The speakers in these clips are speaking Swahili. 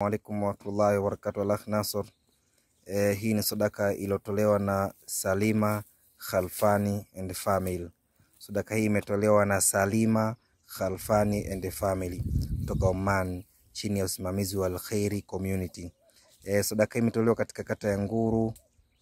Alaikum warahmatullahi wabarakatu. Alakh Nasor, eh, hii ni sadaka iliyotolewa na Salima Khalfani and family. Sadaka hii imetolewa na Salima Khalfani and family kutoka Oman chini ya usimamizi wa Alkhairi Community. Eh, sadaka hii imetolewa katika kata ya Nguru,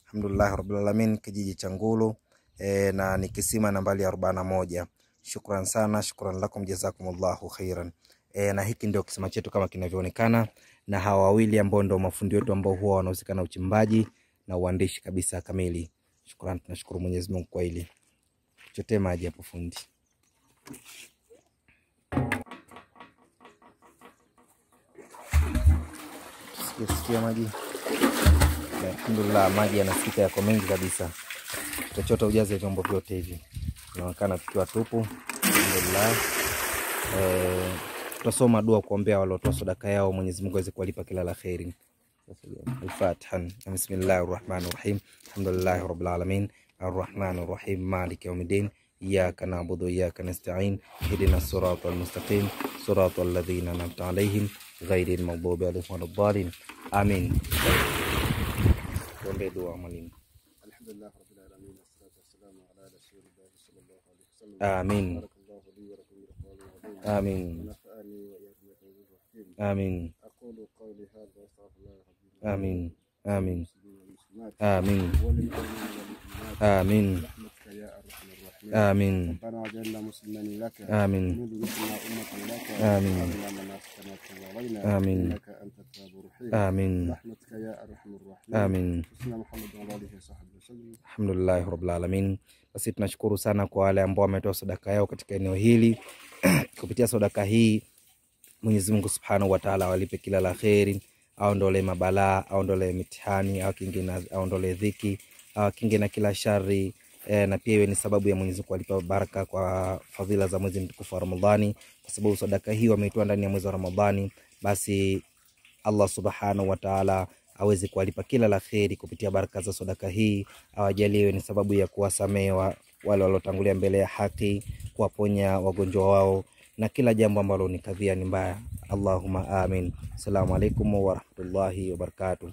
alhamdulillah rabbil alamin, kijiji cha Ngulu eh, na ni kisima nambari 41. Shukran sana, shukran lakum, jazakumullahu khairan e, na hiki ndio kisima chetu kama kinavyoonekana, na hawa wawili ambao ndio mafundi wetu ambao huwa wanahusika na uchimbaji na uandishi kabisa kamili. Shukrani, tunashukuru Mwenyezi Mungu kwa hili. Chote maji hapo fundi. Sikia maji, alhamdulillah, maji yanafika yako mengi kabisa. Tutachota ujaze vyombo vyote hivi, inaonekana tukiwa tupu, alhamdulillah eh tutasoma dua kuombea waliotoa sadaka yao, Mwenyezi Mungu aweze kuwalipa kila la kheri. Al-Fatiha. Bismillahir Rahmanir Rahim. Alhamdulillahi Rabbil Alamin. Arrahmanir Rahim. Maliki Yawmiddin. إياك نعبد وإياك نستعين اهدنا الصراط المستقيم صراط الذين أنعمت عليهم غير المغضوب عليهم ولا الضالين Amin. tuombee dua mwalimu. Alhamdulillahi rabbil alamin wassalatu wassalamu ala rasulillahi sallallahu alaihi wasallam. Amin. Barakallahu li wa lakum Amin. rahmatil alamin. Amin. آمين أقول قولي هذا وأستغفر الله العظيم آمين آمين آمين آمين آمين ربنا اجعلنا مسلمين لك آمين من ذنوبنا أمة لك آمين مناسكنا كما ولينا آمين إنك أنت التواب الرحيم آمين برحمتك يا أرحم الراحمين آمين سيدنا محمد وعلى آله وصحبه وسلم Alhamdulillah Rabbil Alamin. Basi tunashukuru sana kwa wale ambao wametoa sadaka yao katika eneo hili kupitia sadaka hii Mwenyezi Mungu Subhanahu wa Ta'ala awalipe kila la kheri, aondole mabalaa, aondole mitihani, aondole dhiki, awakinge na kila shari e, eh, na pia iwe ni sababu ya Mwenyezi Mungu alipa baraka kwa fadhila za mwezi mtukufu wa Ramadhani, kwa sababu sadaka hii wameitoa ndani ya mwezi wa Ramadhani, basi Allah Subhanahu wa Ta'ala aweze kuwalipa kila la kheri kupitia baraka za sadaka hii, awajalie iwe ni sababu ya kuwasamehe wale waliotangulia mbele ya haki, kuwaponya wagonjwa wao na kila jambo ambalo ni kadhia ni mbaya. Allahumma amin. Assalamu alaikum warahmatullahi wabarakatuh.